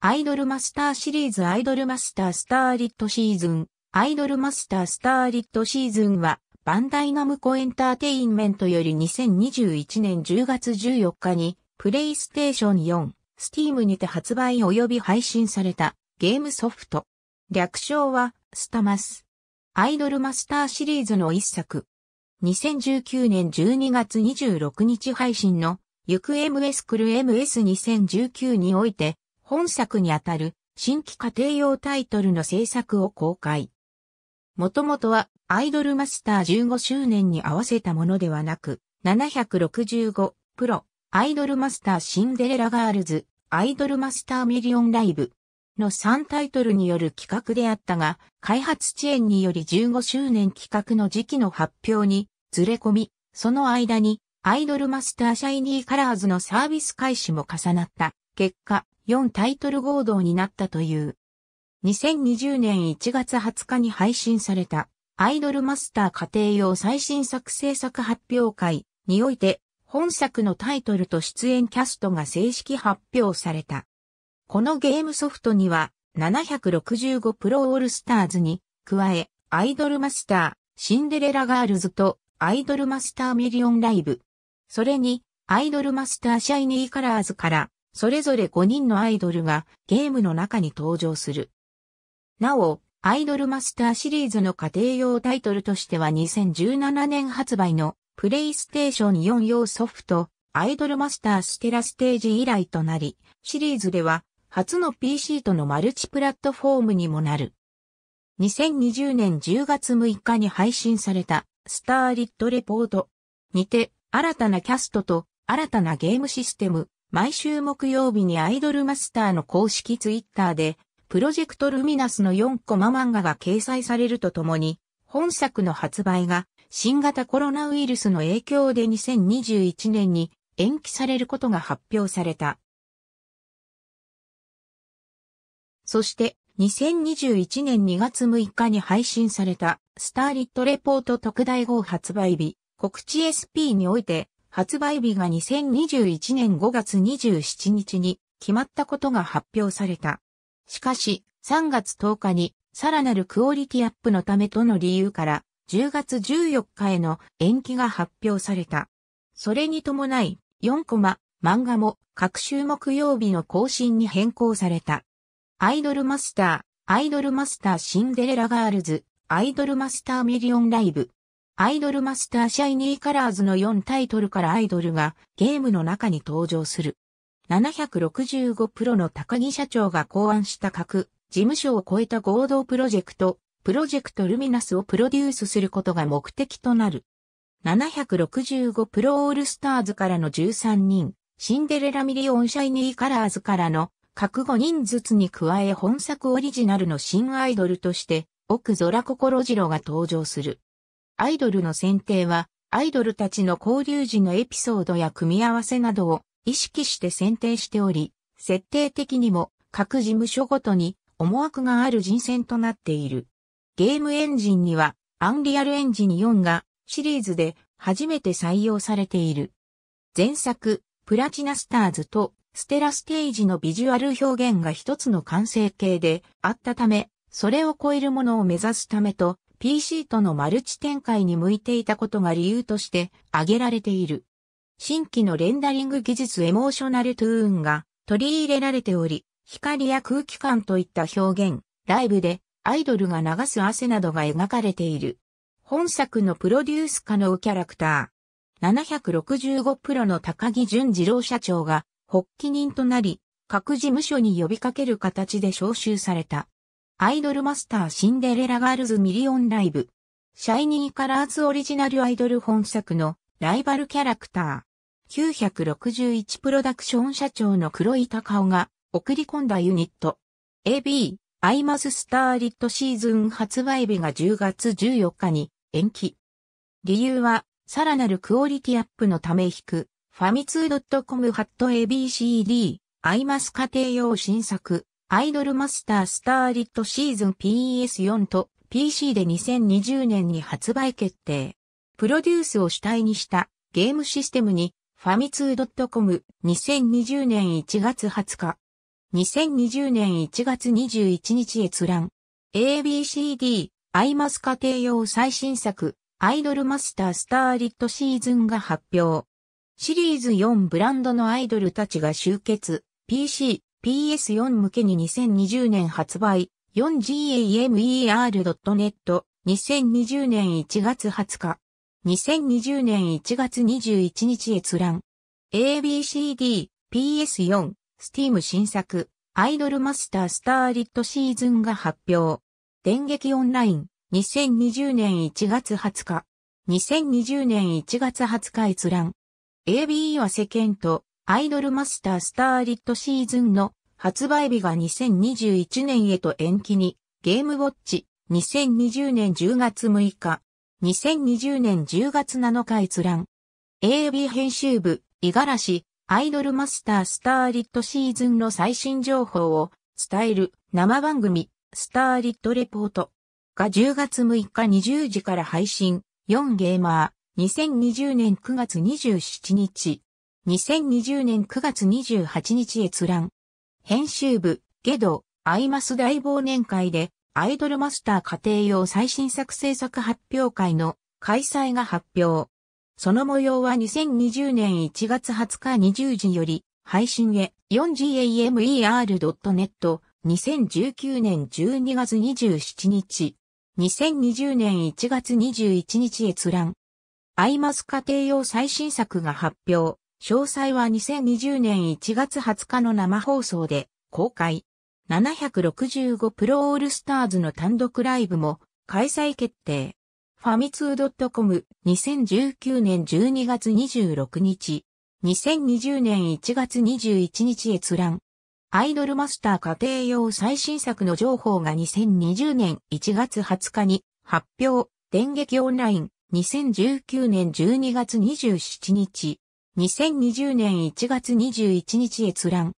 アイドルマスターシリーズアイドルマスタースターリットシーズン、アイドルマスタースターリットシーズンは、バンダイナムコエンターテインメントより2021年10月14日に、プレイステーション4、スティームにて発売及び配信されたゲームソフト。略称は、スタマス。アイドルマスターシリーズの一作。2019年12月26日配信の、ゆく MS クル MS2019 において、本作にあたる新規家庭用タイトルの制作を公開。もともとはアイドルマスター15周年に合わせたものではなく、765プロアイドルマスターシンデレラガールズアイドルマスターミリオンライブの3タイトルによる企画であったが、開発遅延により15周年企画の時期の発表にずれ込み、その間にアイドルマスターシャイニーカラーズのサービス開始も重なった結果、4タイトル合同になったという。2020年1月20日に配信されたアイドルマスター家庭用最新作制作発表会において本作のタイトルと出演キャストが正式発表された。このゲームソフトには765プロオールスターズに加えアイドルマスター、シンデレラガールズとアイドルマスターミリオンライブ。それに、アイドルマスターシャイニーカラーズから、それぞれ5人のアイドルがゲームの中に登場する。なお、アイドルマスターシリーズの家庭用タイトルとしては2017年発売のプレイステーション4用ソフトアイドルマスターステラステージ以来となり、シリーズでは初の PC とのマルチプラットフォームにもなる。2020年10月6日に配信されたスターリットレポートにて新たなキャストと新たなゲームシステム、毎週木曜日にアイドルマスターの公式ツイッターで、プロジェクトルミナスの4コマ漫画が掲載されるとともに、本作の発売が新型コロナウイルスの影響で2021年に延期されることが発表された。そして2021年2月6日に配信されたスターリットレポート特大号発売日告知 SP において発売日が2021年5月27日に決まったことが発表された。しかし、3月10日にさらなるクオリティアップのためとの理由から、10月14日への延期が発表された。それに伴い、4コマ、漫画も各週木曜日の更新に変更された。アイドルマスター、アイドルマスターシンデレラガールズ、アイドルマスターミリオンライブ、アイドルマスターシャイニーカラーズの4タイトルからアイドルがゲームの中に登場する。765プロの高木社長が考案した各事務所を超えた合同プロジェクト、プロジェクトルミナスをプロデュースすることが目的となる。765プロオールスターズからの13人、シンデレラミリオンシャイニーカラーズからの各5人ずつに加え本作オリジナルの新アイドルとして、奥空心次郎が登場する。アイドルの選定は、アイドルたちの交流時のエピソードや組み合わせなどを意識して選定しており、設定的にも各事務所ごとに思惑がある人選となっている。ゲームエンジンには、アンリアルエンジン4がシリーズで初めて採用されている。前作、プラチナスターズとステラステージのビジュアル表現が一つの完成形であったため、それを超えるものを目指すためと、PC とのマルチ展開に向いていたことが理由として挙げられている。新規のレンダリング技術エモーショナルトゥーンが取り入れられており、光や空気感といった表現、ライブでアイドルが流す汗などが描かれている。本作のプロデュース可能キャラクター。765プロの高木淳二郎社長が発起人となり、各事務所に呼びかける形で招集された。アイドルマスターシンデレラガールズミリオンライブ。シャイニーカラーズオリジナルアイドル本作のライバルキャラクター。961プロダクション社長の黒井隆夫が送り込んだユニット。AB、アイマススターリットシーズン発売日が10月14日に延期。理由は、さらなるクオリティアップのため引く、ファミツー .com ハット ABCD、アイマス家庭用新作。アイドルマスタースターリットシーズン PS4 と PC で2020年に発売決定。プロデュースを主体にしたゲームシステムにファミツー .com 2020年1月20日。2020年1月21日閲覧。ABCD アイマス家庭用最新作アイドルマスタースターリットシーズンが発表。シリーズ4ブランドのアイドルたちが集結、PC、PS4 向けに2020年発売 4gamer.net 2020年1月20日2020年1月21日閲覧 ABCD PS4 Steam 新作アイドルマスタースターリットシーズンが発表電撃オンライン2020年1月20日2020年1月20日閲覧 ABE は世間とアイドルマスタースターリットシーズンの発売日が2021年へと延期に、ゲームウォッチ、2020年10月6日、2020年10月7日閲覧。AB 編集部、五十嵐、アイドルマスタースターリットシーズンの最新情報を伝える生番組、スターリットレポートが10月6日20時から配信、4ゲーマー、2020年9月27日、2020年9月28日閲覧。編集部、ゲド、アイマス大忘年会で、アイドルマスター家庭用最新作制作発表会の開催が発表。その模様は2020年1月20日20時より配信へ 4gamer.net 2019年12月27日2020年1月21日閲覧アイマス家庭用最新作が発表詳細は2020年1月20日の生放送で公開。765プロオールスターズの単独ライブも開催決定。ファミツー .com2019 年12月26日。2020年1月21日閲覧。アイドルマスター家庭用最新作の情報が2020年1月20日に発表。電撃オンライン2019年12月27日。2020年1月21日閲覧。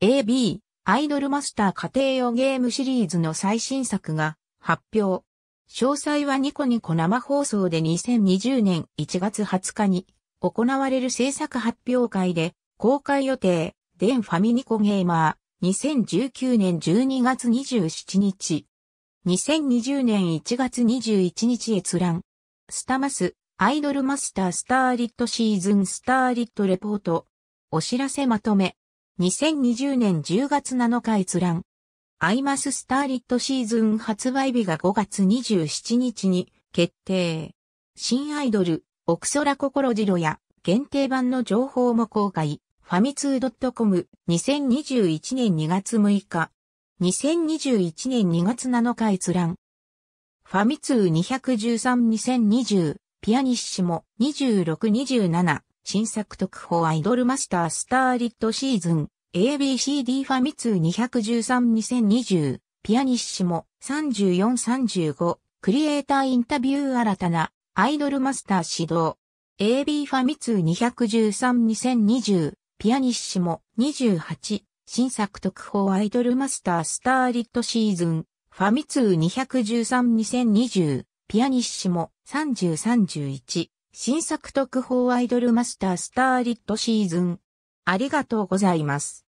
AB、アイドルマスター家庭用ゲームシリーズの最新作が発表。詳細はニコニコ生放送で2020年1月20日に行われる制作発表会で公開予定。デンファミニコゲーマー2019年12月27日。2020年1月21日閲覧。スタマス、アイドルマスタースターリットシーズンスターリットレポート。お知らせまとめ。2020年10月7日閲覧。アイマススターリットシーズン発売日が5月27日に決定。新アイドル、奥空心ジロや限定版の情報も公開。ファミツー .com2021 年2月6日。2021年2月7日閲覧。ファミツー213-2020ピアニッシモ、26-27、新作特報アイドルマスタースターリットシーズン、ABCD ファミ通213-2020、ピアニッシモ、34-35、クリエイターインタビュー新たな、アイドルマスター指導、AB ファミ通213-2020、ピアニッシモ、28、新作特報アイドルマスタースターリットシーズン、ファミ通213-2020、ピアニッシモ、3031、新作特報アイドルマスタースターリットシーズン。ありがとうございます。